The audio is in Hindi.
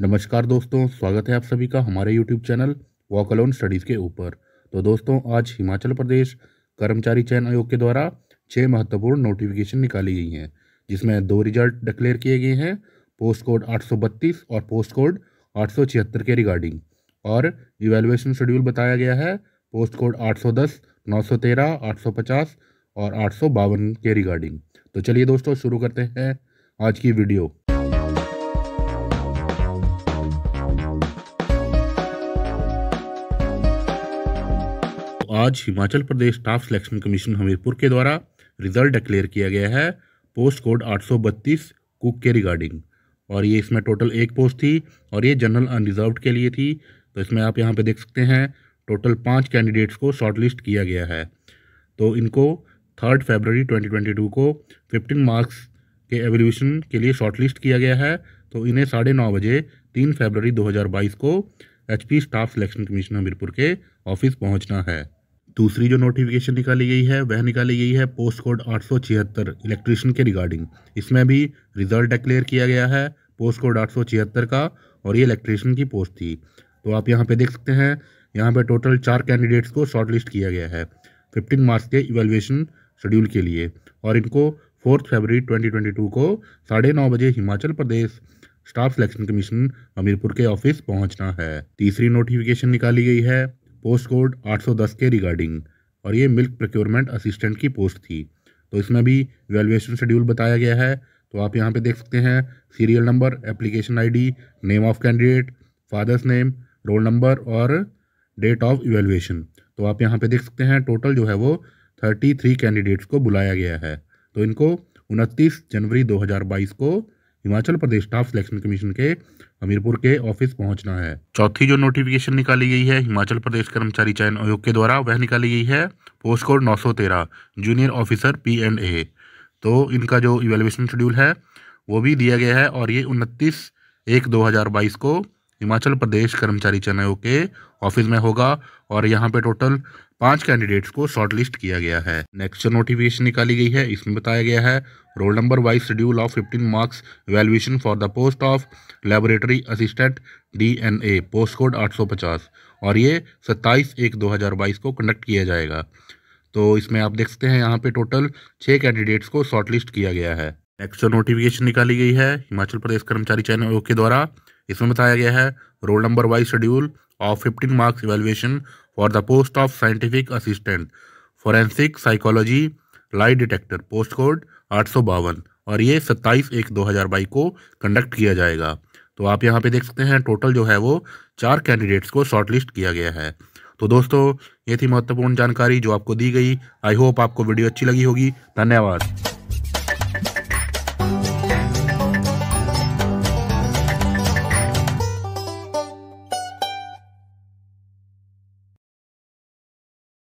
नमस्कार दोस्तों स्वागत है आप सभी का हमारे YouTube channel walk alone studies के ऊपर तो दोस्तों आज हिमाचल प्रदेश कर्मचारी चयन आयोग के द्वारा छः महत्वपूर्ण नोटिफिकेशन निकाली गई हैं जिसमें दो रिजल्ट डिक्लेयर किए गए हैं पोस्ट कोड 832 और पोस्ट कोड आठ के रिगार्डिंग और इवेलुएशन शेड्यूल बताया गया है पोस्ट कोड आठ सौ और आठ के रिगार्डिंग तो चलिए दोस्तों शुरू करते हैं आज की वीडियो आज Himachal Pradesh staff selection commission Hamirpur के द्वारा रिजल्ट डिक्लेयर किया गया है पोस्ट कोड 832 कुक के रिगार्डिंग और ये इसमें टोटल एक पोस्ट थी और ये जनरल अनरिजर्व के लिए थी तो इसमें आप यहाँ पे देख सकते हैं टोटल पाँच कैंडिडेट्स को शॉर्टलिस्ट किया गया है तो इनको थर्ड फेबररी 2022 को 15 मार्क्स के एवोल्यूशन के लिए शॉर्टलिस्ट किया गया है तो इन्हें साढ़े नौ बजे तीन फरवरी 2022 को HP staff selection commission Hamirpur के ऑफिस पहुंचना है दूसरी जो नोटिफिकेशन निकाली गई है वह निकाली गई है पोस्ट कोड आठ सौ छिहत्तर इलेक्ट्रिशियन के रिगार्डिंग इसमें भी रिजल्ट डिक्लेयर किया गया है पोस्ट कोड आठ सौ छिहत्तर का और ये इलेक्ट्रिशियन की पोस्ट थी तो आप यहाँ पे देख सकते हैं यहाँ पे टोटल चार कैंडिडेट्स को शॉर्टलिस्ट किया गया है फिफ्टीन मार्च के इवेलुएशन शेड्यूल के लिए और इनको फोर्थ फरवरी 2022 को साढ़े नौ बजे Himachal Pradesh staff selection commission Hamirpur के ऑफिस पहुंचना है तीसरी नोटिफिकेशन निकाली गई है पोस्ट कोड 810 के रिगार्डिंग और ये मिल्क प्रोक्योरमेंट असिस्टेंट की पोस्ट थी तो इसमें भी वैल्यूएशन शेड्यूल बताया गया है तो आप यहाँ पे देख सकते हैं serial number application ID, name of candidate father's name roll number और डेट ऑफ इवेल्युएशन तो आप यहाँ पे देख सकते हैं टोटल जो है वो थर्टी थ्री कैंडिडेट्स को बुलाया गया है तो इनको उनतीस जनवरी दो को Himachal Pradesh staff selection commission के हमीरपुर के ऑफिस पहुंचना है चौथी जो नोटिफिकेशन निकाली गई है हिमाचल प्रदेश कर्मचारी चयन आयोग के द्वारा वह निकाली गई है पोस्ट कोड तेरह junior officer P and A तो इनका जो इवेलुएशन शेड्यूल है वो भी दिया गया है और ये उनतीस एक दो हजार बाईस को हिमाचल प्रदेश कर्मचारी चयन आयोग के ऑफिस में होगा और यहाँ पे टोटल पांच कैंडिडेट्स को शॉर्टलिस्ट किया गया है नेक्स्ट जो नोटिफिकेशन निकाली गई है इसमें बताया गया है roll number wise schedule of 15 marks valuation for the post of laboratory assistant DNA post code 850 और ये 27 एक 2022 को कंडक्ट किया जाएगा तो इसमें आप देख सकते हैं यहाँ पे टोटल छः कैंडिडेट्स को शॉर्टलिस्ट किया गया है नेक्स्ट जो नोटिफिकेशन निकाली गई है हिमाचल प्रदेश कर्मचारी चयन आयोग के द्वारा इसमें बताया गया है roll number wise schedule of fifteen marks evaluation for the post of scientific assistant forensic psychology lie detector post code आठ और ये सत्ताईस एक दो हज़ार बाईस को कंडक्ट किया जाएगा तो आप यहाँ पे देख सकते हैं टोटल जो है वो चार कैंडिडेट्स को शॉर्टलिस्ट किया गया है तो दोस्तों ये थी महत्वपूर्ण जानकारी जो आपको दी गई आई होप आपको वीडियो अच्छी लगी होगी धन्यवाद